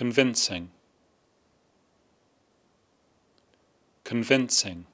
convincing, convincing.